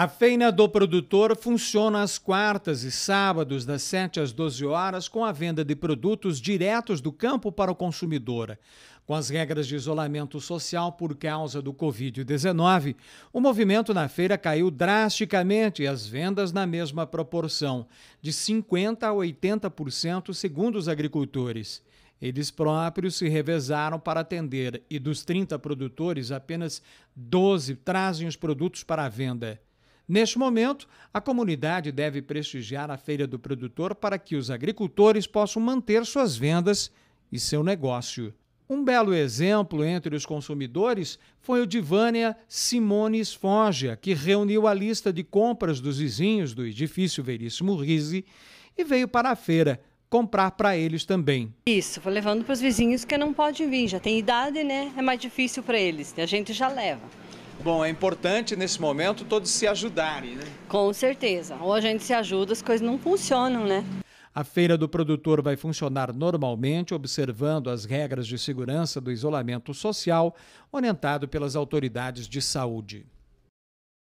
A feira do produtor funciona às quartas e sábados, das 7 às 12 horas, com a venda de produtos diretos do campo para o consumidor. Com as regras de isolamento social por causa do Covid-19, o movimento na feira caiu drasticamente e as vendas na mesma proporção, de 50% a 80%, segundo os agricultores. Eles próprios se revezaram para atender e dos 30 produtores, apenas 12 trazem os produtos para a venda. Neste momento, a comunidade deve prestigiar a feira do produtor para que os agricultores possam manter suas vendas e seu negócio. Um belo exemplo entre os consumidores foi o de Vânia Simones Foggia, que reuniu a lista de compras dos vizinhos do edifício Veríssimo Rize e veio para a feira comprar para eles também. Isso, vou levando para os vizinhos que não podem vir, já tem idade, né? É mais difícil para eles, a gente já leva. Bom, é importante nesse momento todos se ajudarem, né? Com certeza. Ou a gente se ajuda, as coisas não funcionam, né? A feira do produtor vai funcionar normalmente, observando as regras de segurança do isolamento social, orientado pelas autoridades de saúde.